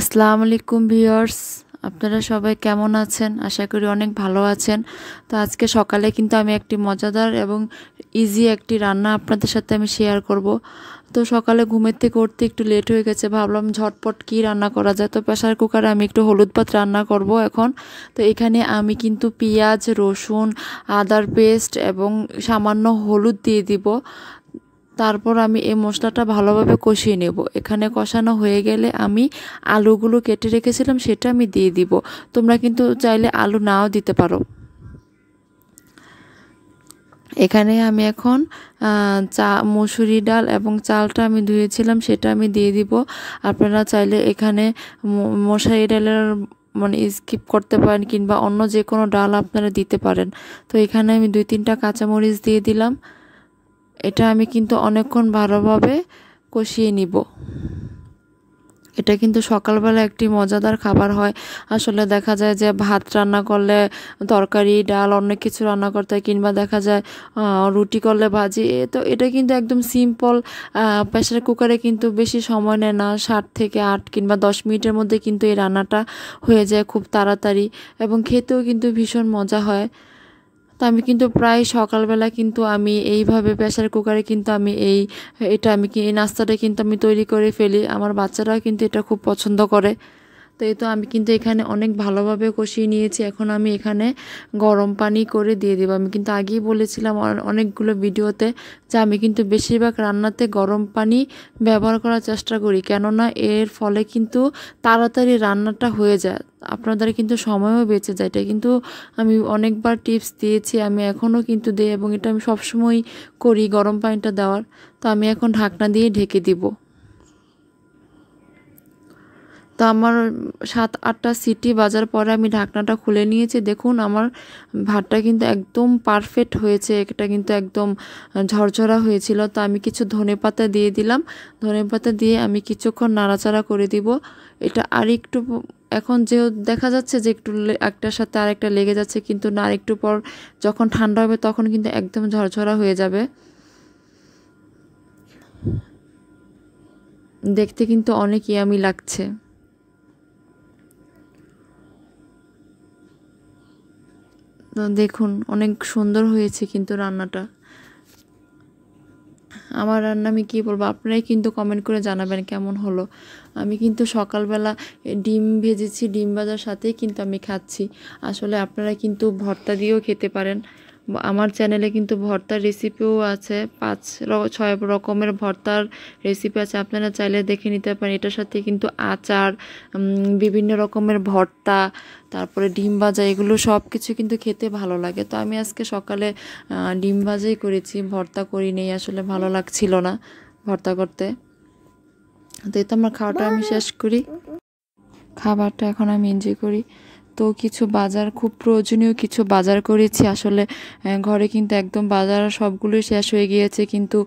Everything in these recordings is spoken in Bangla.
আসসালামু আলাইকুম ভিউয়ার্স আপনারা সবাই কেমন আছেন আশা করি অনেক ভালো আছেন তো আজকে সকালে কিন্তু আমি একটি মজাদার এবং ইজি একটি রান্না আপনাদের সাথে আমি শেয়ার করব তো সকালে ঘুমের থেকে একটু লেট হয়ে গেছে ভাবলাম ঝটপট কি রান্না করা যায় তো প্রেশার কুকারে আমি একটু হলুদ ভাত রান্না করব এখন তো এখানে আমি কিন্তু পেঁয়াজ রসুন আদার পেস্ট এবং সামান্য হলুদ দিয়ে দিব তারপর আমি এই মশলাটা ভালোভাবে কষিয়ে নেব এখানে কষানো হয়ে গেলে আমি আলুগুলো কেটে রেখেছিলাম সেটা আমি দিয়ে দিব তোমরা কিন্তু চাইলে আলু নাও দিতে পারো এখানে আমি এখন চা মসুরি ডাল এবং চালটা আমি ধুয়েছিলাম সেটা আমি দিয়ে দিব আপনারা চাইলে এখানে মশারি ডালের মানে স্কিপ করতে পারেন কিংবা অন্য যে কোনো ডাল আপনারা দিতে পারেন তো এখানে আমি দুই তিনটা কাঁচামরিচ দিয়ে দিলাম এটা আমি কিন্তু অনেকক্ষণ ভালোভাবে কষিয়ে নিব এটা কিন্তু সকালবেলা একটি মজাদার খাবার হয় আসলে দেখা যায় যে ভাত রান্না করলে তরকারি ডাল অনেক কিছু রান্না করতে হয় কিংবা দেখা যায় রুটি করলে ভাজি তো এটা কিন্তু একদম সিম্পল প্রেশার কুকারে কিন্তু বেশি সময় নেয় না সাত থেকে আট কিংবা দশ মিনিটের মধ্যে কিন্তু এই রান্নাটা হয়ে যায় খুব তাড়াতাড়ি এবং খেতেও কিন্তু ভীষণ মজা হয় তো আমি কিন্তু প্রায় সকালবেলা কিন্তু আমি এইভাবে প্রেশার কুকারে কিন্তু আমি এই এটা আমি কি এই নাস্তাটা কিন্তু আমি তৈরি করে ফেলি আমার বাচ্চারাও কিন্তু এটা খুব পছন্দ করে তো এই তো আমি কিন্তু এখানে অনেক ভালোভাবে কষিয়ে নিয়েছি এখন আমি এখানে গরম পানি করে দিয়ে দেবো আমি কিন্তু আগেই বলেছিলাম অনেকগুলো ভিডিওতে যে আমি কিন্তু বেশিরভাগ রান্নাতে গরম পানি ব্যবহার করার চেষ্টা করি কেননা এর ফলে কিন্তু তাড়াতাড়ি রান্নাটা হয়ে যায় আপনাদের কিন্তু সময়ও বেঁচে যায় এটা কিন্তু আমি অনেকবার টিপস দিয়েছি আমি এখনও কিন্তু দিই এবং এটা আমি সবসময় করি গরম পানিটা দেওয়ার তো আমি এখন ঢাকনা দিয়ে ঢেকে দিব তো আমার সাত আটটা সিটি বাজার পরে আমি ঢাকনাটা খুলে নিয়েছি দেখুন আমার ভাতটা কিন্তু একদম পারফেক্ট হয়েছে এটা কিন্তু একদম ঝরঝরা হয়েছিল তো আমি কিছু ধনে পাতা দিয়ে দিলাম ধনে পাতা দিয়ে আমি কিছুক্ষণ নাড়াচাড়া করে দিব এটা আর একটু এখন যে দেখা যাচ্ছে যে একটু একটার সাথে আরেকটা লেগে যাচ্ছে কিন্তু না একটু পর যখন ঠান্ডা হবে তখন কিন্তু একদম ঝরঝরা হয়ে যাবে দেখতে কিন্তু অনেক ইয়ামি লাগছে দেখুন অনেক সুন্দর হয়েছে কিন্তু রান্নাটা আমার রান্না আমি কী বলবো আপনারাই কিন্তু কমেন্ট করে জানাবেন কেমন হলো আমি কিন্তু সকালবেলা ডিম ভেজেছি ডিম ভাজার সাথেই কিন্তু আমি খাচ্ছি আসলে আপনারা কিন্তু ভর্তা দিয়েও খেতে পারেন আমার চ্যানেলে কিন্তু ভর্তার রেসিপিও আছে পাঁচ ছয় রকমের ভর্তার রেসিপি আছে আপনারা চাইলে দেখে নিতে পারেন এটার সাথে কিন্তু আচার বিভিন্ন রকমের ভর্তা তারপরে ডিম ভাজা এগুলো সব কিছু কিন্তু খেতে ভালো লাগে তো আমি আজকে সকালে ডিম ভাজাই করেছি ভর্তা করি নেই আসলে ভালো লাগছিল না ভর্তা করতে তো এই তো আমার খাওয়াটা আমি শেষ করি খাবারটা এখন আমি এনজয় করি তো কিছু বাজার খুব প্রয়োজনীয় কিছু বাজার করেছি আসলে ঘরে কিন্তু একদম বাজার সবগুলোই শেষ হয়ে গিয়েছে কিন্তু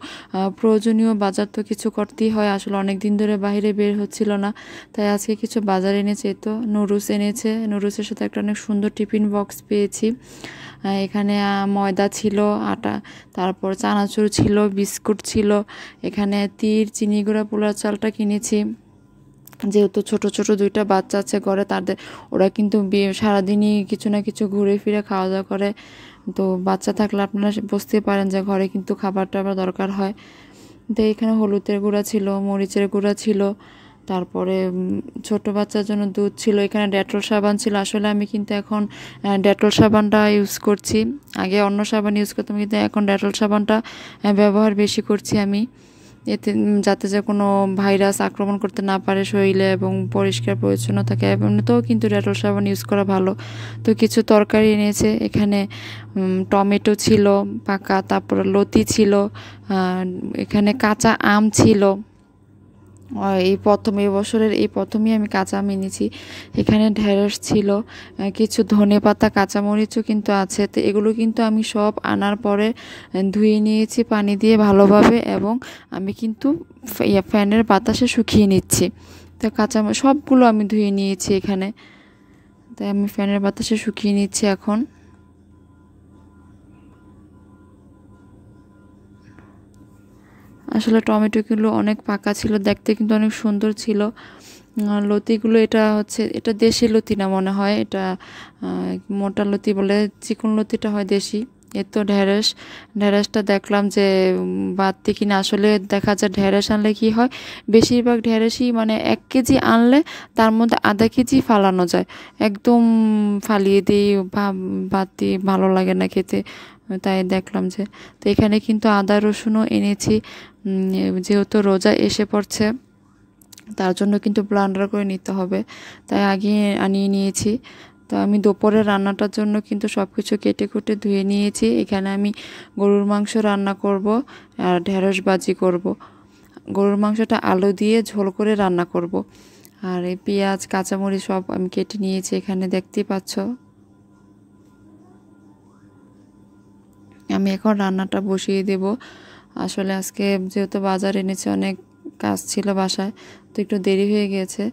প্রয়োজনীয় বাজার তো কিছু করতেই হয় আসলে অনেক দিন ধরে বাইরে বের হচ্ছিল না তাই আজকে কিছু বাজার এনেছে তো নুরুস এনেছে নুরুসের সাথে একটা অনেক সুন্দর টিফিন বক্স পেয়েছি এখানে ময়দা ছিল আটা তারপর চানাচুর ছিল বিস্কুট ছিল এখানে তির চিনি গুঁড়া পোলার চালটা কিনেছি যেহেতু ছোট ছোট দুইটা বাচ্চা আছে ঘরে তাদের ওরা কিন্তু সারাদিনই কিছু না কিছু ঘুরে ফিরে খাওয়া দাওয়া করে তো বাচ্চা থাকলে আপনারা বুঝতে পারেন যে ঘরে কিন্তু খাবার টাবার দরকার হয় তো এখানে হলুদের গুঁড়া ছিল মরিচের গুঁড়া ছিল তারপরে ছোট বাচ্চার জন্য দুধ ছিল এখানে ডেটল সাবান ছিল আসলে আমি কিন্তু এখন ডেটল সাবানটা ইউজ করছি আগে অন্য সাবান ইউজ করতাম কিন্তু এখন ডেটল সাবানটা ব্যবহার বেশি করছি আমি এতে যাতে যে কোনো ভাইরাস আক্রমণ করতে না পারে শরীরে এবং পরিষ্কার পরিচ্ছন্ন থাকে এমনিতেও কিন্তু ডেটল সাবান ইউজ করা ভালো তো কিছু তরকারি এনেছে এখানে টমেটো ছিল পাকা তারপর লতি ছিল এখানে কাঁচা আম ছিল এই প্রথম এই বছরের এই প্রথমেই আমি কাঁচা মেনেছি এখানে ঢেঁড়স ছিল কিছু ধনে পাতা কাঁচামরিচও কিন্তু আছে তো এগুলো কিন্তু আমি সব আনার পরে ধুয়ে নিয়েছি পানি দিয়ে ভালোভাবে এবং আমি কিন্তু ফ্যানের বাতাসে শুকিয়ে নিচ্ছি তো কাঁচা সবগুলো আমি ধুয়ে নিয়েছি এখানে তাই আমি ফ্যানের বাতাসে শুকিয়ে নিচ্ছি এখন আসলে টমেটোগুলো অনেক পাকা ছিল দেখতে কিন্তু অনেক সুন্দর ছিল লতিগুলো এটা হচ্ছে এটা দেশি লতি না মনে হয় এটা মোটা লতি বলে চিকন লতিটা হয় দেশি এর তো ঢেঁড়সটা ঢ্যাঁড়সটা দেখলাম যে বাড়তি কিনা আসলে দেখা যায় ঢেঁড়স আনলে কি হয় বেশিরভাগ ঢ্যাঁড়সই মানে এক কেজি আনলে তার মধ্যে আধা কেজি ফালানো যায় একদম ফালিয়ে দিই বা বাড়তি ভালো লাগে না খেতে তাই দেখলাম যে তো এখানে কিন্তু আদা রসুনও এনেছি যেহেতু রোজা এসে পড়ছে তার জন্য কিন্তু ব্লান্ডার করে নিতে হবে তাই আগে আনিয়ে নিয়েছি তো আমি দুপুরে রান্নাটার জন্য কিন্তু সব কিছু কেটে কুটে ধুয়ে নিয়েছি এখানে আমি গরুর মাংস রান্না করব আর ঢেঁড়স বাজি করব। গরুর মাংসটা আলু দিয়ে ঝোল করে রান্না করব। আর এই পেঁয়াজ কাঁচামরিচ সব আমি কেটে নিয়েছি এখানে দেখতেই পাচ্ছ আমি এখন রান্নাটা বসিয়ে দেবো আসলে আজকে যেহেতু বাজার এনেছে অনেক কাজ ছিল বাসায় তো একটু দেরি হয়ে গিয়েছে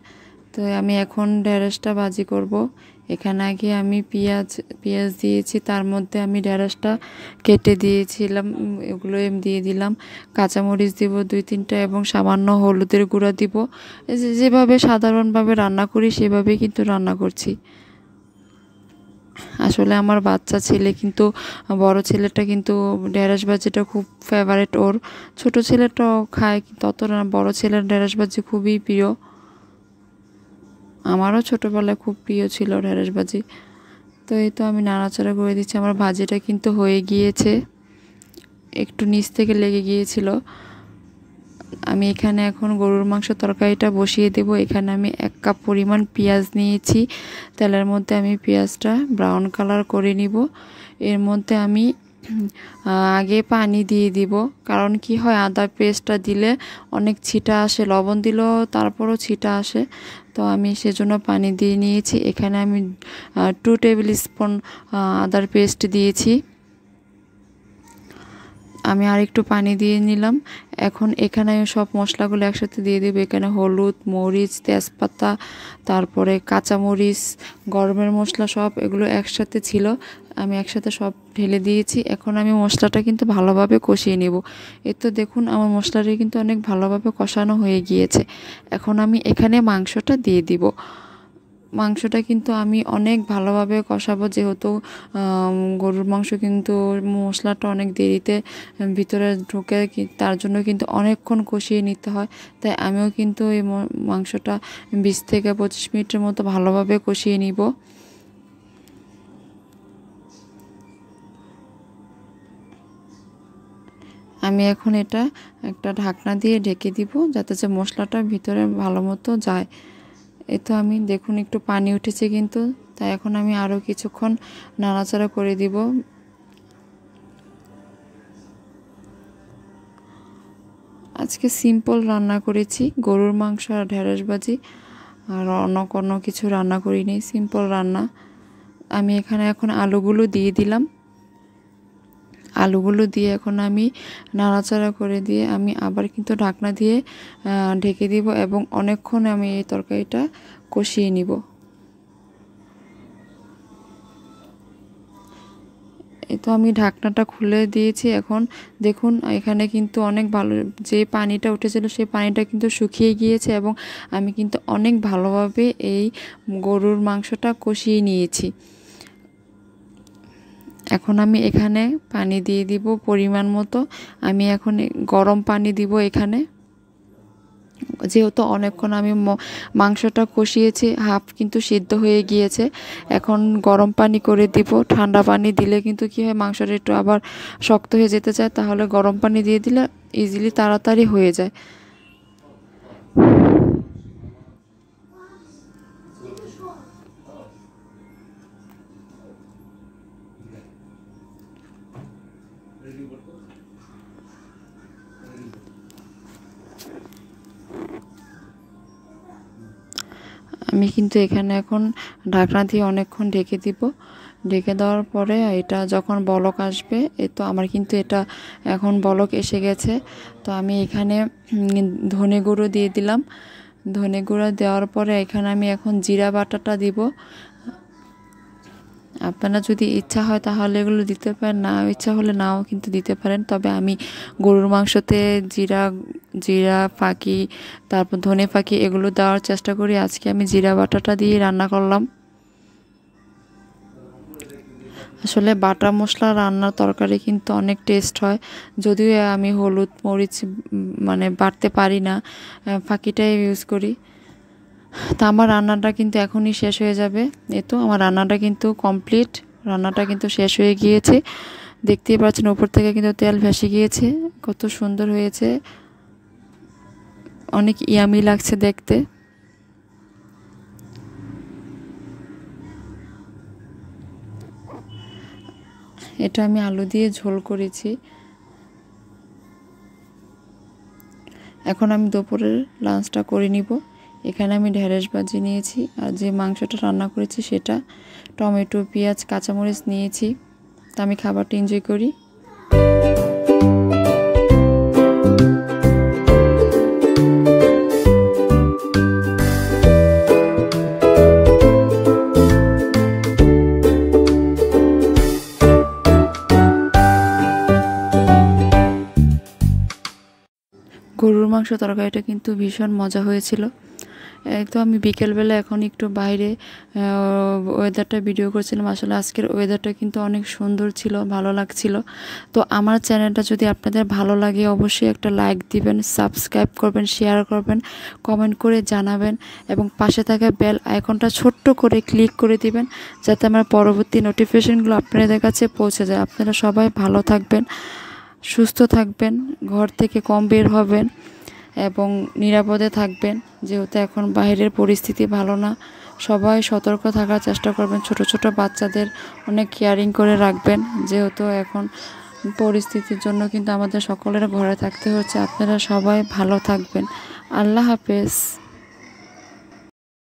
তো আমি এখন ঢেঁড়সটা বাজি করব এখানে আগে আমি পেঁয়াজ পেঁয়াজ দিয়েছি তার মধ্যে আমি ঢেঁড়সটা কেটে দিয়েছিলাম এগুলো দিয়ে দিলাম কাঁচামরিচ দিব দুই তিনটা এবং সামান্য হলুদের গুঁড়া দিব যেভাবে সাধারণভাবে রান্না করি সেভাবেই কিন্তু রান্না করছি আসলে আমার বাচ্চা ছেলে কিন্তু বড় ছেলেটা কিন্তু ডেরাসবাজিটা খুব ফেভারেট ওর ছোট ছেলেটাও খায় ততটা না বড় ছেলের ডেরাসবাজি খুবই প্রিয় আমারও ছোটোবেলায় খুব প্রিয় ছিল ঢেঁড়স তো এই তো আমি নাড়াচাড়া করে দিচ্ছি আমার ভাজিটা কিন্তু হয়ে গিয়েছে একটু নিচ থেকে লেগে গিয়েছিল আমি এখানে এখন গরুর মাংস তরকারিটা বসিয়ে দেব এখানে আমি এক কাপ পরিমাণ পেঁয়াজ নিয়েছি তেলের মধ্যে আমি পেঁয়াজটা ব্রাউন কালার করে নিব এর মধ্যে আমি আগে পানি দিয়ে দিব কারণ কি হয় আদা পেস্টটা দিলে অনেক ছিটা আসে লবণ দিলেও তারপরও ছিটা আসে তো আমি সেজন্য পানি দিয়ে নিয়েছি এখানে আমি টু টেবিল স্পুন আদার পেস্ট দিয়েছি আমি আর একটু পানি দিয়ে নিলাম এখন এখানে সব মশলাগুলো একসাথে দিয়ে দেবো এখানে হলুদ মরিচ তেজপাতা তারপরে কাঁচামরিচ গরমের মশলা সব এগুলো একসাথে ছিল আমি একসাথে সব ঢেলে দিয়েছি এখন আমি মশলাটা কিন্তু ভালোভাবে কষিয়ে নেব এর তো দেখুন আমার মশলাটা কিন্তু অনেক ভালোভাবে কষানো হয়ে গিয়েছে এখন আমি এখানে মাংসটা দিয়ে দিব মাংসটা কিন্তু আমি অনেক ভালোভাবে কষাবো যেহেতু গরুর মাংস কিন্তু মশলাটা অনেক দেরিতে ভিতরে ঢুকে তার জন্য কিন্তু অনেকক্ষণ কষিয়ে নিতে হয় তাই আমিও কিন্তু এই মাংসটা বিশ থেকে পঁচিশ মিনিটের মতো ভালোভাবে কষিয়ে নিব আমি এখন এটা একটা ঢাকনা দিয়ে ঢেকে দিব যাতে যে মশলাটা ভিতরে ভালো মতো যায় এ তো আমি দেখুন একটু পানি উঠেছে কিন্তু তাই এখন আমি আরও কিছুক্ষণ নাড়াচাড়া করে দিব আজকে সিম্পল রান্না করেছি গরুর মাংস আর ঢেঁড়স ভাজি আর অন্য কোনো কিছু রান্না করিনি সিম্পল রান্না আমি এখানে এখন আলুগুলো দিয়ে দিলাম আলুগুলো দিয়ে এখন আমি নাড়াচাড়া করে দিয়ে আমি আবার কিন্তু ঢাকনা দিয়ে ঢেকে দিব এবং অনেকক্ষণ আমি এই তরকারিটা কষিয়ে নিব তো আমি ঢাকনাটা খুলে দিয়েছি এখন দেখুন এখানে কিন্তু অনেক ভালো যে পানিটা উঠেছিল সেই পানিটা কিন্তু শুকিয়ে গিয়েছে এবং আমি কিন্তু অনেক ভালোভাবে এই গরুর মাংসটা কষিয়ে নিয়েছি এখন আমি এখানে পানি দিয়ে দিব পরিমাণ মতো আমি এখন গরম পানি দিব এখানে যেহেতু অনেকক্ষণ আমি মাংসটা কষিয়েছি হাফ কিন্তু সিদ্ধ হয়ে গিয়েছে এখন গরম পানি করে দিব ঠান্ডা পানি দিলে কিন্তু কী হয় মাংসটা একটু আবার শক্ত হয়ে যেতে চায় তাহলে গরম পানি দিয়ে দিলে ইজিলি তাড়াতাড়ি হয়ে যায় আমি কিন্তু এখানে এখন ঢাকনা দিয়ে অনেকক্ষণ ঢেকে দিব ঢেকে দেওয়ার পরে এটা যখন বলক আসবে এ তো আমার কিন্তু এটা এখন বলক এসে গেছে তো আমি এখানে ধনে গুঁড়ো দিয়ে দিলাম ধনে গুঁড়ো দেওয়ার পরে এখানে আমি এখন জিরা বাটাটা দিব আপনারা যদি ইচ্ছা হয় তাহলে এগুলো দিতে পারেন না ইচ্ছা হলে নাও কিন্তু দিতে পারেন তবে আমি গরুর মাংসতে জিরা জিরা ফাঁকি তারপর ধনে ফাঁকি এগুলো দেওয়ার চেষ্টা করি আজকে আমি জিরা বাটাটা দিয়ে রান্না করলাম আসলে বাটা মশলা রান্নার তরকারি কিন্তু অনেক টেস্ট হয় যদিও আমি হলুদ মরিচ মানে বাড়তে পারি না ফাঁকিটাই ইউজ করি তা আমার রান্নাটা কিন্তু এখনই শেষ হয়ে যাবে এ তো আমার রান্নাটা কিন্তু কমপ্লিট রান্নাটা কিন্তু শেষ হয়ে গিয়েছে দেখতেই পাচ্ছেন ওপর থেকে কিন্তু তেল ভেসে গিয়েছে কত সুন্দর হয়েছে অনেক ইয়ামি লাগছে দেখতে এটা আমি আলু দিয়ে ঝোল করেছি এখন আমি দুপুরের লাঞ্চটা করে নিব এখানে আমি ঢেঁড়স ভাজি নিয়েছি আর যে মাংসটা রান্না করেছি সেটা টমেটো পেঁয়াজ কাঁচামরিচ নিয়েছি তা আমি খাবারটা এনজয় করি গরুর মাংস তরকারিটা কিন্তু ভীষণ মজা হয়েছিল তো আমি বিকেলবেলা এখন একটু বাইরে ওয়েদারটা ভিডিও করছিলাম আসলে আজকের ওয়েদারটা কিন্তু অনেক সুন্দর ছিল ভালো লাগছিল তো আমার চ্যানেলটা যদি আপনাদের ভালো লাগে অবশ্যই একটা লাইক দিবেন সাবস্ক্রাইব করবেন শেয়ার করবেন কমেন্ট করে জানাবেন এবং পাশে থাকা বেল আইকনটা ছোট্ট করে ক্লিক করে দিবেন যাতে আমার পরবর্তী নোটিফিকেশানগুলো আপনাদের কাছে পৌঁছে যায় আপনারা সবাই ভালো থাকবেন সুস্থ থাকবেন ঘর থেকে কম বের হবেন এবং নিরাপদে থাকবেন যেহেতু এখন বাইরের পরিস্থিতি ভালো না সবাই সতর্ক থাকার চেষ্টা করবেন ছোট ছোট বাচ্চাদের অনেক কেয়ারিং করে রাখবেন যেহেতু এখন পরিস্থিতির জন্য কিন্তু আমাদের সকলের ঘরে থাকতে হচ্ছে আপনারা সবাই ভালো থাকবেন আল্লাহ হাফেজ